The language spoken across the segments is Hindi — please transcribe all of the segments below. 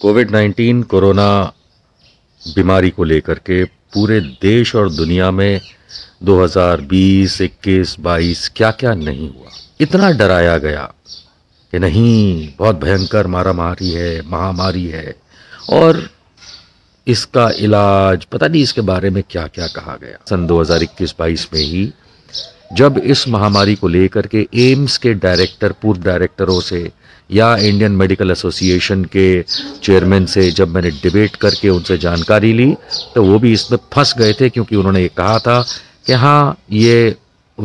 कोविड 19 कोरोना बीमारी को लेकर के पूरे देश और दुनिया में 2020, 21, 22 क्या क्या नहीं हुआ इतना डराया गया कि नहीं बहुत भयंकर मारामारी है महामारी है और इसका इलाज पता नहीं इसके बारे में क्या क्या कहा गया सन 2021-22 में ही जब इस महामारी को लेकर के एम्स के डायरेक्टर पूर्व डायरेक्टरों से या इंडियन मेडिकल एसोसिएशन के चेयरमैन से जब मैंने डिबेट करके उनसे जानकारी ली तो वो भी इसमें फंस गए थे क्योंकि उन्होंने ये कहा था कि हाँ ये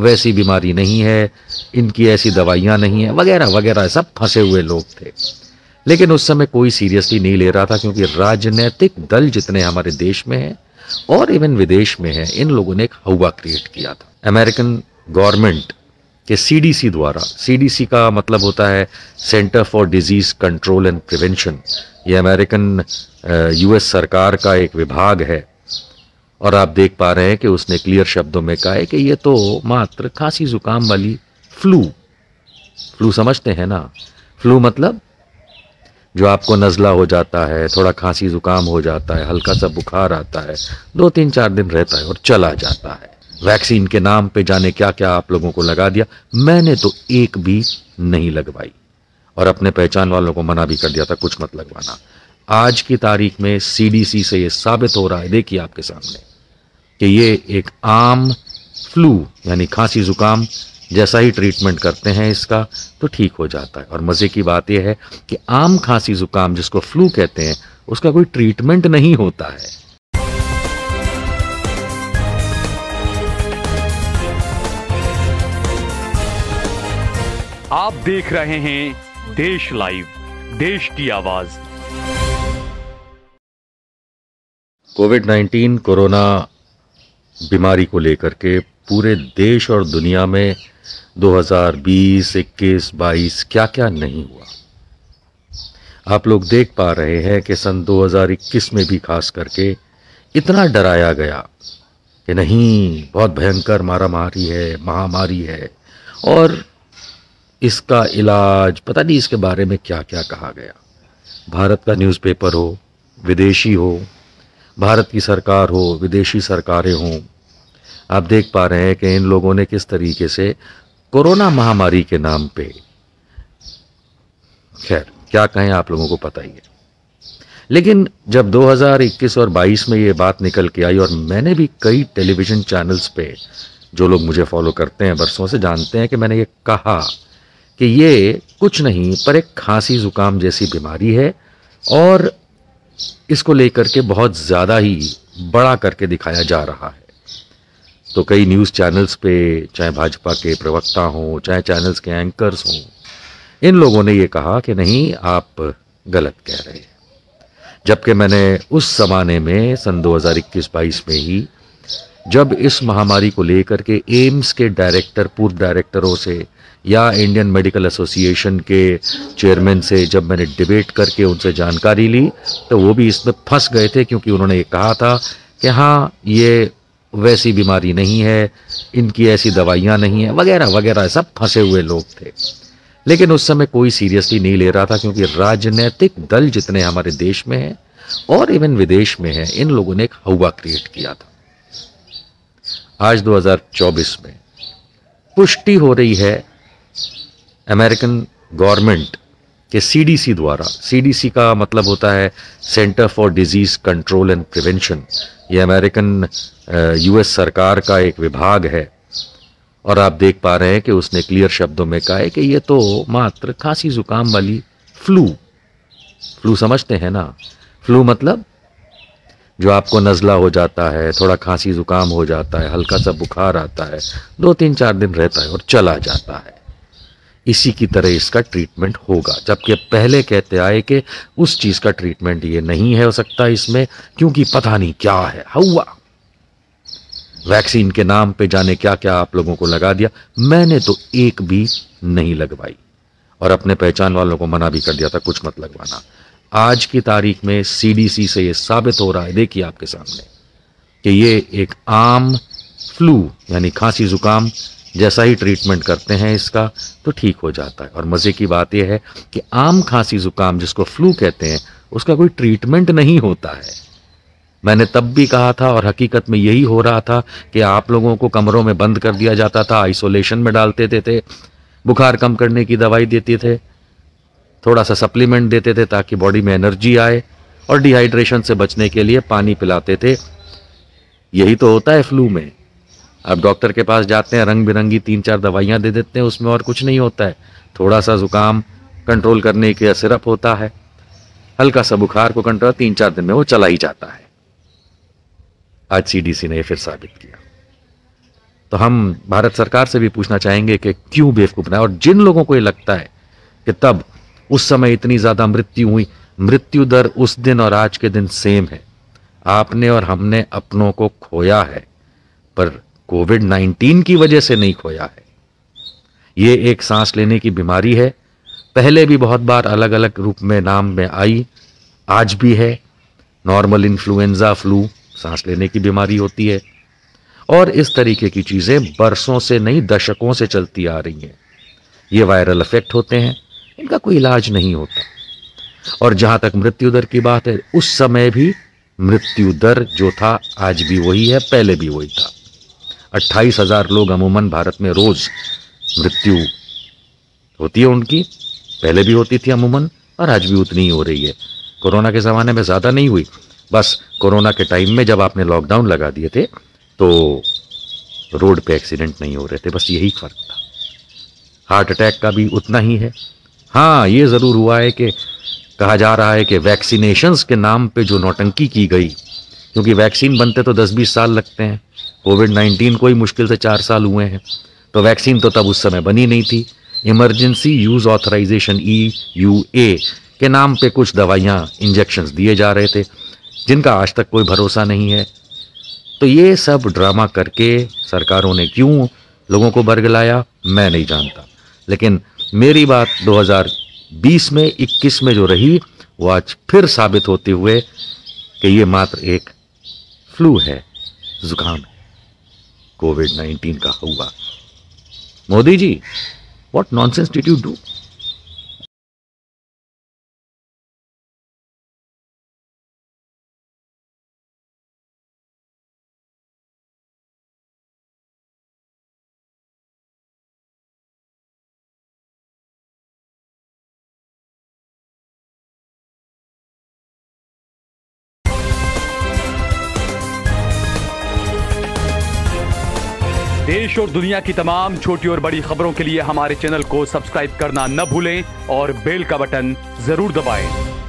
वैसी बीमारी नहीं है इनकी ऐसी दवाइयाँ नहीं हैं वगैरह वगैरह सब फंसे हुए लोग थे लेकिन उस समय कोई सीरियसली नहीं ले रहा था क्योंकि राजनीतिक दल जितने हमारे देश में हैं और इवन विदेश में हैं इन लोगों ने एक हवा क्रिएट किया था अमेरिकन गवर्नमेंट कि सीडीसी द्वारा सीडीसी का मतलब होता है centre for disease control and prevention ये अमेरिकन यूएस सरकार का एक विभाग है और आप देख पा रहे हैं कि उसने क्लियर शब्दों में कहा है कि ये तो मात्र खांसी ज़ुकाम वाली फ्लू फ्लू समझते हैं ना फ्लू मतलब जो आपको नज़ला हो जाता है थोड़ा खांसी ज़ुकाम हो जाता है हल्का सा बुखार आता है दो तीन चार दिन रहता है और चला जाता है वैक्सीन के नाम पे जाने क्या क्या आप लोगों को लगा दिया मैंने तो एक भी नहीं लगवाई और अपने पहचान वालों को मना भी कर दिया था कुछ मत लगवाना आज की तारीख में सीडीसी से ये साबित हो रहा है देखिए आपके सामने कि ये एक आम फ्लू यानी खांसी जुकाम जैसा ही ट्रीटमेंट करते हैं इसका तो ठीक हो जाता है और मज़े की बात यह है कि आम खांसी जुकाम जिसको फ्लू कहते हैं उसका कोई ट्रीटमेंट नहीं होता है आप देख रहे हैं देश लाइव देश की आवाज कोविड 19 कोरोना बीमारी को लेकर के पूरे देश और दुनिया में 2020, 21, 22 क्या क्या नहीं हुआ आप लोग देख पा रहे हैं कि सन 2021 में भी खास करके इतना डराया गया कि नहीं बहुत भयंकर मारा मारी है महामारी है और इसका इलाज पता नहीं इसके बारे में क्या क्या कहा गया भारत का न्यूज़पेपर हो विदेशी हो भारत की सरकार हो विदेशी सरकारें हों आप देख पा रहे हैं कि इन लोगों ने किस तरीके से कोरोना महामारी के नाम पे खैर क्या कहें आप लोगों को पता ही है लेकिन जब 2021 और 22 में ये बात निकल के आई और मैंने भी कई टेलीविज़न चैनल्स पे जो लोग मुझे फॉलो करते हैं बरसों से जानते हैं कि मैंने ये कहा कि ये कुछ नहीं पर एक खांसी ज़ुकाम जैसी बीमारी है और इसको लेकर के बहुत ज़्यादा ही बड़ा करके दिखाया जा रहा है तो कई न्यूज़ चैनल्स पे चाहे भाजपा के प्रवक्ता हों चाहे चैनल्स के एंकर्स हों इन लोगों ने ये कहा कि नहीं आप गलत कह रहे हैं जबकि मैंने उस ज़माने में सन 2021-22 में ही जब इस महामारी को लेकर के एम्स के डायरेक्टर पूर्व डायरेक्टरों से या इंडियन मेडिकल एसोसिएशन के चेयरमैन से जब मैंने डिबेट करके उनसे जानकारी ली तो वो भी इसमें फंस गए थे क्योंकि उन्होंने ये कहा था कि हाँ ये वैसी बीमारी नहीं है इनकी ऐसी दवाइयाँ नहीं हैं वगैरह वगैरह सब फंसे हुए लोग थे लेकिन उस समय कोई सीरियसली नहीं ले रहा था क्योंकि राजनीतिक दल जितने हमारे देश में हैं और इवन विदेश में हैं इन लोगों ने एक हवा क्रिएट किया था आज 2024 में पुष्टि हो रही है अमेरिकन गवर्नमेंट के सीडीसी द्वारा सीडीसी का मतलब होता है centre for disease control and prevention ये अमेरिकन यूएस सरकार का एक विभाग है और आप देख पा रहे हैं कि उसने क्लियर शब्दों में कहा है कि ये तो मात्र खांसी ज़ुकाम वाली फ्लू फ्लू समझते हैं ना फ्लू मतलब जो आपको नज़ला हो जाता है थोड़ा खांसी ज़ुकाम हो जाता है हल्का सा बुखार आता है दो तीन चार दिन रहता है और चला जाता है इसी की तरह इसका ट्रीटमेंट होगा जबकि पहले कहते आए कि उस चीज़ का ट्रीटमेंट ये नहीं है हो सकता इसमें क्योंकि पता नहीं क्या है हुआ वैक्सीन के नाम पे जाने क्या क्या आप लोगों को लगा दिया मैंने तो एक भी नहीं लगवाई और अपने पहचान वालों को मना भी कर दिया था कुछ मत लगवाना आज की तारीख में सीडीसी से ये साबित हो रहा है देखिए आपके सामने कि ये एक आम फ्लू यानी खांसी ज़ुकाम जैसा ही ट्रीटमेंट करते हैं इसका तो ठीक हो जाता है और मज़े की बात यह है कि आम खांसी ज़ुकाम जिसको फ्लू कहते हैं उसका कोई ट्रीटमेंट नहीं होता है मैंने तब भी कहा था और हकीकत में यही हो रहा था कि आप लोगों को कमरों में बंद कर दिया जाता था आइसोलेशन में डाल देते थे बुखार कम करने की दवाई देते थे थोड़ा सा सप्लीमेंट देते थे ताकि बॉडी में एनर्जी आए और डिहाइड्रेशन से बचने के लिए पानी पिलाते थे यही तो होता है फ्लू में आप डॉक्टर के पास जाते हैं रंग बिरंगी तीन चार दवाइयाँ दे देते हैं उसमें और कुछ नहीं होता है थोड़ा सा ज़ुकाम कंट्रोल करने के सिरप होता है हल्का सा बुखार को कंट्रोल तीन चार दिन में वो चला ही जाता है आज सीडीसी ने फिर साबित किया तो हम भारत सरकार से भी पूछना चाहेंगे कि क्यों बेवकूफ बनाए और जिन लोगों को ये लगता है कि तब उस समय इतनी ज़्यादा मृत्यु हुई मृत्यु दर उस दिन और आज के दिन सेम है आपने और हमने अपनों को खोया है पर कोविड नाइन्टीन की वजह से नहीं खोया है ये एक सांस लेने की बीमारी है पहले भी बहुत बार अलग अलग रूप में नाम में आई आज भी है नॉर्मल इन्फ्लुएंजा फ्लू सांस लेने की बीमारी होती है और इस तरीके की चीज़ें बरसों से नहीं दशकों से चलती आ रही हैं ये वायरल इफेक्ट होते हैं इनका कोई इलाज नहीं होता और जहां तक मृत्यु दर की बात है उस समय भी मृत्यु दर जो था आज भी वही है पहले भी वही था अट्ठाईस हजार लोग अमूमन भारत में रोज मृत्यु होती है उनकी पहले भी होती थी अमूमन और आज भी उतनी ही हो रही है कोरोना के ज़माने में ज़्यादा नहीं हुई बस कोरोना के टाइम में जब आपने लॉकडाउन लगा दिए थे तो रोड पे एक्सीडेंट नहीं हो रहे थे बस यही फ़र्क था हार्ट अटैक का भी उतना ही है हाँ ये ज़रूर हुआ है कि कहा जा रहा है कि वैक्सीनेशंस के नाम पे जो नौटंकी की गई क्योंकि वैक्सीन बनते तो 10-20 साल लगते हैं कोविड 19 को ही मुश्किल से चार साल हुए हैं तो वैक्सीन तो तब उस समय बनी नहीं थी emergency use authorisation E U A के नाम पे कुछ दवाइयाँ इंजेक्शन्स दिए जा रहे थे जिनका आज तक कोई भरोसा नहीं है तो ये सब ड्रामा करके सरकारों ने क्यों लोगों को बरगलाया मैं नहीं जानता लेकिन मेरी बात 2020 में 21 में जो रही वो आज फिर साबित होते हुए कि ये मात्र एक फ्लू है जुकाम है कोविड 19 का हुआ Modi ji what nonsense did you do देश और दुनिया की तमाम छोटी और बड़ी खबरों के लिए हमारे चैनल को सब्सक्राइब करना न भूलें और बेल का बटन जरूर दबाएं।